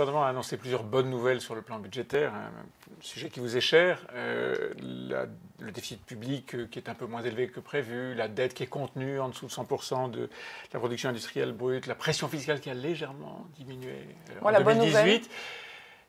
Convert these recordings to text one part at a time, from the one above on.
gouvernement a annoncé plusieurs bonnes nouvelles sur le plan budgétaire, hein, un sujet qui vous est cher, euh, le déficit public euh, qui est un peu moins élevé que prévu, la dette qui est contenue en dessous de 100% de la production industrielle brute, la pression fiscale qui a légèrement diminué euh, en 2018.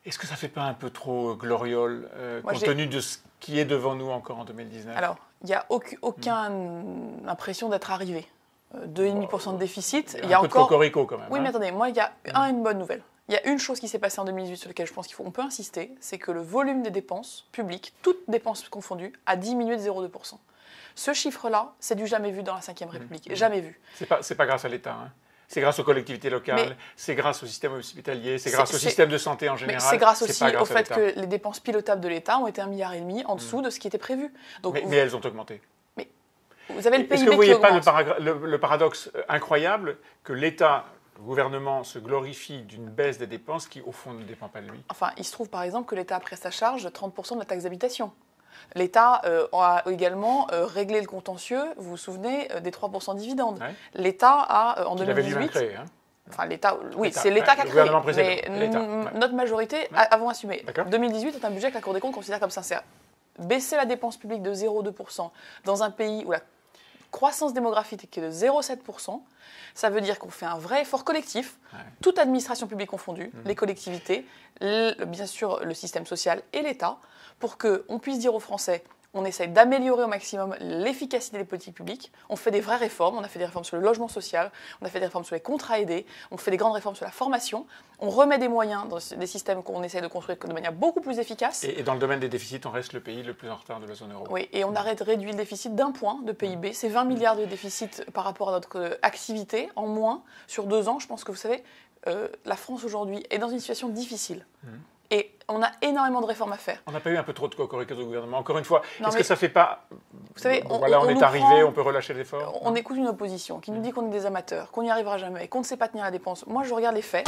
Est-ce que ça ne fait pas un peu trop gloriole compte tenu de ce qui est devant nous encore en 2019 Alors, il n'y a aucune impression d'être arrivé. 2,5% de déficit. Il y un peu encore. corico quand même. Oui, hein. mais attendez, moi, il y a une bonne nouvelle. Il y a une chose qui s'est passée en 2018 sur laquelle je pense qu'on peut insister, c'est que le volume des dépenses publiques, toutes dépenses confondues, a diminué de 0,2%. Ce chiffre-là, c'est du jamais vu dans la Ve République, mmh, mmh. jamais vu. C'est pas, pas grâce à l'État. Hein. C'est grâce aux collectivités locales, c'est grâce au système hospitalier, c'est grâce au système de santé en général. C'est grâce aussi au fait que les dépenses pilotables de l'État ont été un milliard et demi en dessous mmh. de ce qui était prévu. Donc, mais, elles ont augmenté. Mais vous avez le PIB vous ne voyez pas le, paradoxe euh, incroyable que l'État gouvernement se glorifie d'une baisse des dépenses qui, au fond, ne dépend pas de lui. Enfin, il se trouve par exemple que l'État a pris à sa charge 30% de la taxe d'habitation. L'État euh, a également euh, réglé le contentieux, vous vous souvenez, euh, des 3% de dividendes. L'État a, en 2018... Hein. enfin, l'État, oui, c'est l'État qui a créé, mais ouais. notre majorité avons assumé. 2018 est un budget que la Cour des comptes considère comme sincère baisser la dépense publique de 0,2% dans un pays où la croissance démographique qui est de 0,7%, ça veut dire qu'on fait un vrai effort collectif, toute administration publique confondue, mhm. les collectivités, bien sûr le système social et l'État, pour qu'on puisse dire aux Français on essaye d'améliorer au maximum l'efficacité des politiques publiques, on fait des vraies réformes, on a fait des réformes sur le logement social, on a fait des réformes sur les contrats aidés, on fait des grandes réformes sur la formation, on remet des moyens dans des systèmes qu'on essaie de construire de manière beaucoup plus efficace. Et, dans le domaine des déficits, on reste le pays le plus en retard de la zone euro. Oui, et on mmh. arrête de réduire le déficit d'un point de PIB, mmh. c'est 20 mmh. milliards de déficit par rapport à notre euh, activité en moins sur deux ans. Je pense que vous savez, euh, la France aujourd'hui est dans une situation difficile. Et on a énormément de réformes à faire. On n'a pas eu un peu trop de cocorico au gouvernement. Encore une fois, est-ce que ça fait pas Vous savez, on, voilà, on, est arrivé, on peut relâcher l'effort. On, on écoute une opposition qui nous mm. dit qu'on est des amateurs, qu'on n'y arrivera jamais, qu'on ne sait pas tenir la dépense. Moi, je regarde les faits.